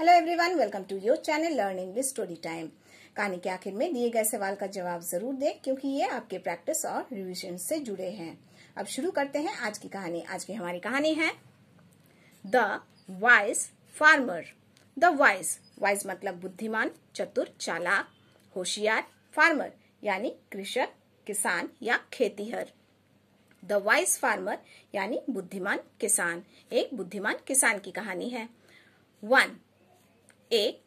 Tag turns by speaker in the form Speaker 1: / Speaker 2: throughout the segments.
Speaker 1: hello everyone welcome to your channel learn English story time कहानी के आखिर में दिए गए सवाल का जवाब जरूर दें क्योंकि ये आपके प्रैक्टिस और रिविजन से जुड़े हैं अब शुरू करते हैं आज की कहानी आज की हमारी कहानी है the wise farmer the wise wise मतलब बुद्धिमान चतुर चालाक होशियार फार्मर यानी कृषक किसान या खेतीहर द वाइज फार्मर यानी बुद्धिमान किसान एक बुद्धिमान किसान की कहानी है वन एक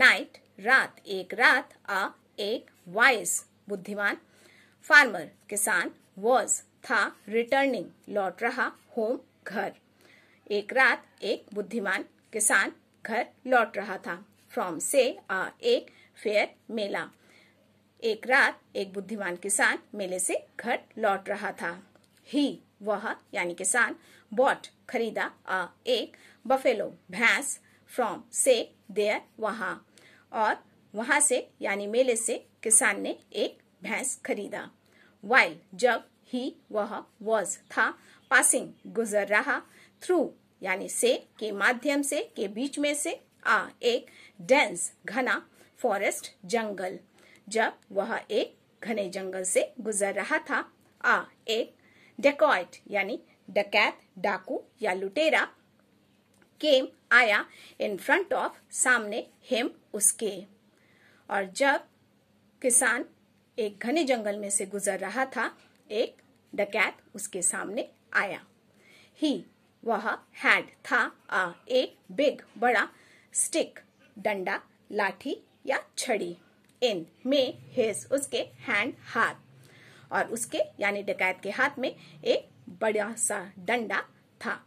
Speaker 1: नाइट रात एक रात आ एक वाइज बुद्धिमान फार्मर किसान वॉज था रिटर्निंग लौट रहा होम घर एक रात एक बुद्धिमान किसान घर लौट रहा था फ्रॉम से आ एक फेयर मेला एक रात एक बुद्धिमान किसान मेले से घर लौट रहा था ही वह यानी किसान बॉट खरीदा आ एक बफेलो भैंस फ्रॉम से देयर वहाँ और वहाँ से यानी मेले से किसान ने एक भैंस खरीदा वाइल जब ही वह वॉज था पासिंग गुजर रहा थ्रू यानी से के माध्यम से के बीच में से आ एक डेंस घना फॉरेस्ट जंगल जब वह एक घने जंगल से गुजर रहा था आ एक डेकॉइट यानी डकैत डाकू या लुटेरा केम आया इन फ्रंट ऑफ सामने हिम उसके और जब किसान एक घने जंगल में से गुजर रहा था एक डकैत उसके सामने आया ही वह हैड था आ एक बिग बड़ा स्टिक डंडा लाठी या छड़ी इन में हिज उसके हैंड हाथ और उसके यानी डकैत के हाथ में एक बड़ा सा डंडा था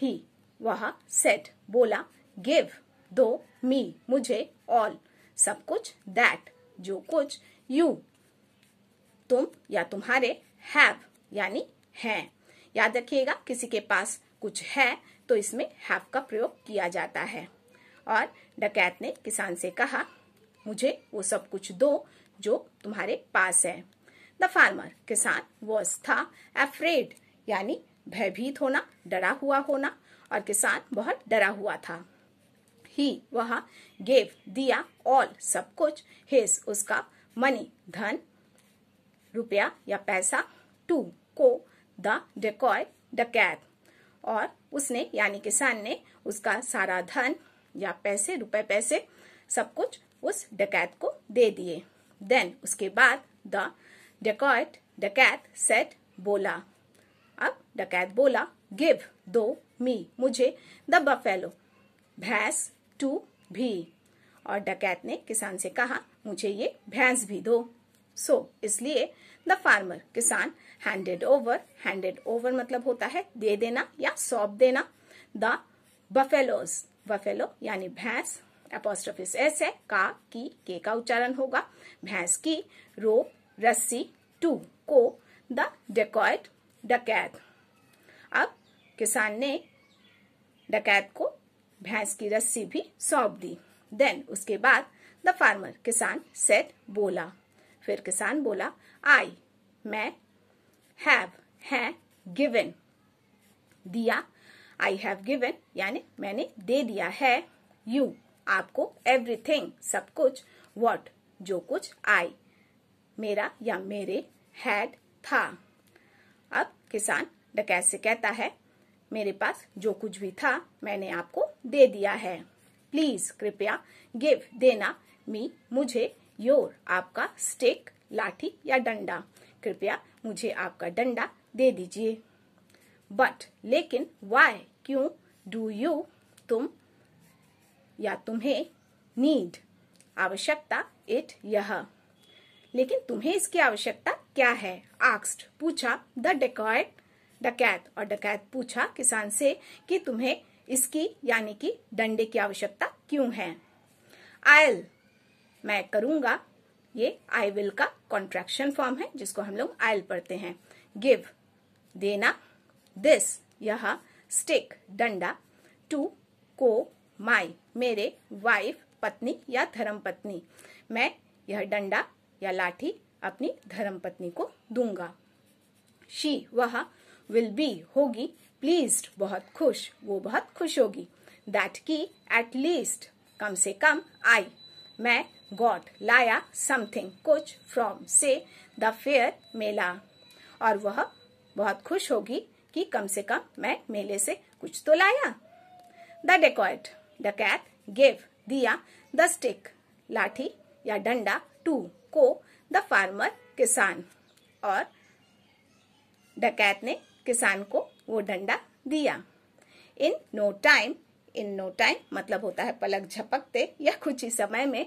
Speaker 1: ही वहा सेट बोला गिव दो मी मुझे ऑल सब कुछ दैट जो कुछ यू तुम या तुम्हारे हैव यानी हैं याद रखिएगा किसी के पास कुछ है तो इसमें हैव का प्रयोग किया जाता है और डकैत ने किसान से कहा मुझे वो सब कुछ दो जो तुम्हारे पास है द फार्मर किसान वॉज था एफ्रेड यानी भयभीत होना डरा हुआ होना और किसान बहुत डरा हुआ था ही वह गेव दिया ऑल सब कुछ हिज उसका मनी धन रुपया या पैसा टू को द डेकॉय डकैत और उसने यानी किसान ने उसका सारा धन या पैसे रुपए पैसे सब कुछ उस डकैत को दे दिए देन उसके बाद द डकॉयट डकैत सेट बोला अब डकैत बोला गिव दो मी मुझे द बफेलो भैंस टू भी और डकैत ने किसान से कहा मुझे ये भैंस भी दो सो so, इसलिए द फार्मर किसान हैंडेड ओवर हैंडेड ओवर मतलब होता है दे देना या सौंप देना द बफेलोज बफेलो यानी भैंस एपोस्ट्रफिस एस है का की के का उच्चारण होगा भैंस की रोप रस्सी टू को द डेकॉयट डकैत अब किसान ने डकैत को भैंस की रस्सी भी सौंप दी देन उसके बाद द फार्मर किसान सेट बोला फिर किसान बोला आई मैं हैव है गिवन दिया आई हैव गिवन यानी मैंने दे दिया है यू आपको एवरीथिंग सब कुछ वॉट जो कुछ आई मेरा या मेरे हैड था किसान डकैत से कहता है मेरे पास जो कुछ भी था मैंने आपको दे दिया है प्लीज कृपया गिव देना मी मुझे योर आपका स्टेक लाठी या डंडा कृपया मुझे आपका डंडा दे दीजिए बट लेकिन वाय क्यों डू यू तुम या तुम्हें नीड आवश्यकता इट यह लेकिन तुम्हें इसकी आवश्यकता क्या है आक्स्ट पूछा द डेकॉयट डकैत और डकैत पूछा किसान से कि तुम्हें इसकी यानी कि डंडे की आवश्यकता क्यों है आयल मैं करूंगा ये आई विल का कॉन्ट्रेक्शन फॉर्म है जिसको हम लोग आयल पढ़ते हैं गिव देना दिस यह स्टिक डंडा टू को माई मेरे वाइफ पत्नी या धर्म पत्नी मैं यह डंडा या लाठी अपनी धर्मपत्नी को दूंगा शी वह विल बी होगी प्लीज बहुत खुश वो बहुत खुश होगी दैट की एट लीस्ट कम से कम आई मैं गॉट लाया समथिंग कुछ फ्रॉम से द फेयर मेला और वह बहुत खुश होगी कि कम से कम मैं मेले से कुछ तो लाया द डेकॉयट द कैट दिया द स्टिक लाठी या डंडा टू को द फार्मर किसान और डकैत ने किसान को वो डंडा दिया in no time in no time मतलब होता है पलक झपकते या कुछ ही समय में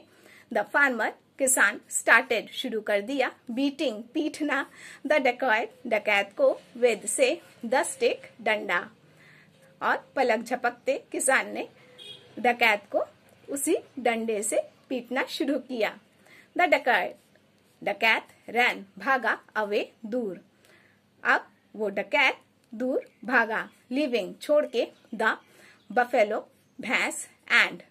Speaker 1: द फार्मर किसान स्टार्टेड शुरू कर दिया बीटिंग पीटना द डकैत डकैत को वेद से द स्टिक डंडा और पलक झपकते किसान ने डकैत को उसी डंडे से पीटना शुरू किया द डकैत डकैत रैन भागा अवे दूर अब वो डकैत दूर भागा लिविंग छोड़ के द बफेलो भैंस एंड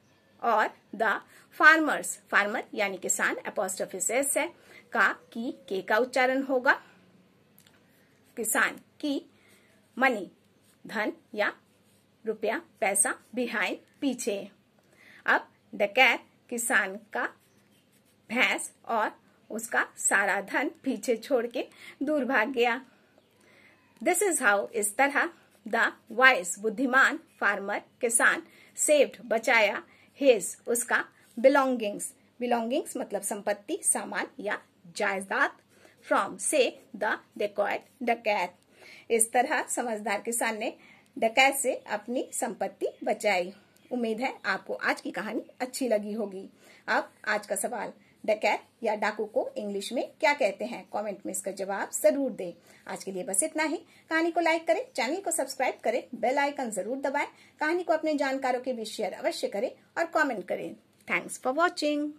Speaker 1: और द फार्मर्स फार्मर यानी किसान अपोस्टोफिस है का की के का उच्चारण होगा किसान की मनी धन या रुपया पैसा बिहाइंड पीछे अब डकैत किसान का भैंस और उसका सारा धन पीछे छोड़ के दूर भाग गया दिस इज हाउ इस तरह द वाइस बुद्धिमान फार्मर किसान सेव्ड बचाया हिज उसका बिलोंगिंग्स बिलोंगिंग्स मतलब संपत्ति सामान या जायदाद फ्रॉम से द डकैत इस तरह समझदार किसान ने डकैत से अपनी संपत्ति बचाई उम्मीद है आपको आज की कहानी अच्छी लगी होगी अब आज का सवाल डकैत या डाकू को इंग्लिश में क्या कहते हैं कमेंट में इसका जवाब जरूर दें आज के लिए बस इतना ही कहानी को लाइक करें चैनल को सब्सक्राइब करें बेल आइकन जरूर दबाएं कहानी को अपने जानकारों के बीच शेयर अवश्य करें और कमेंट करें थैंक्स फॉर वॉचिंग